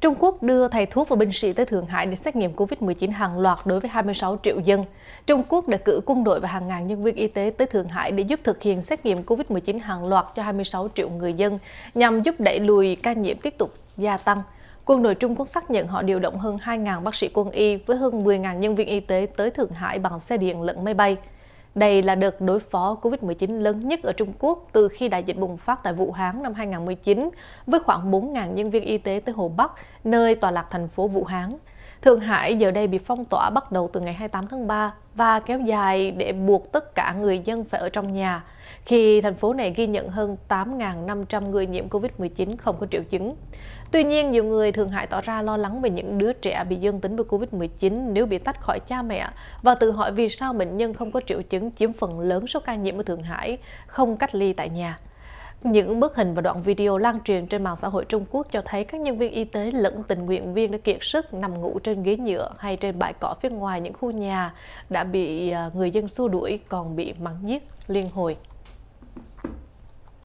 Trung Quốc đưa thầy thuốc và binh sĩ tới Thượng Hải để xét nghiệm COVID-19 hàng loạt đối với 26 triệu dân. Trung Quốc đã cử quân đội và hàng ngàn nhân viên y tế tới Thượng Hải để giúp thực hiện xét nghiệm COVID-19 hàng loạt cho 26 triệu người dân, nhằm giúp đẩy lùi ca nhiễm tiếp tục gia tăng. Quân đội Trung Quốc xác nhận họ điều động hơn 2.000 bác sĩ quân y với hơn 10.000 nhân viên y tế tới Thượng Hải bằng xe điện lẫn máy bay. Đây là đợt đối phó COVID-19 lớn nhất ở Trung Quốc từ khi đại dịch bùng phát tại Vũ Hán năm 2019, với khoảng 4.000 nhân viên y tế tới Hồ Bắc, nơi tòa lạc thành phố Vũ Hán. Thượng Hải giờ đây bị phong tỏa bắt đầu từ ngày 28 tháng 3 và kéo dài để buộc tất cả người dân phải ở trong nhà khi thành phố này ghi nhận hơn 8.500 người nhiễm COVID-19 không có triệu chứng. Tuy nhiên, nhiều người Thượng Hải tỏ ra lo lắng về những đứa trẻ bị dương tính với COVID-19 nếu bị tách khỏi cha mẹ và tự hỏi vì sao bệnh nhân không có triệu chứng chiếm phần lớn số ca nhiễm ở Thượng Hải không cách ly tại nhà. Những bức hình và đoạn video lan truyền trên mạng xã hội Trung Quốc cho thấy các nhân viên y tế lẫn tình nguyện viên đã kiệt sức nằm ngủ trên ghế nhựa hay trên bãi cỏ phía ngoài những khu nhà đã bị à, người dân xua đuổi còn bị mắng nhiếc liên hồi.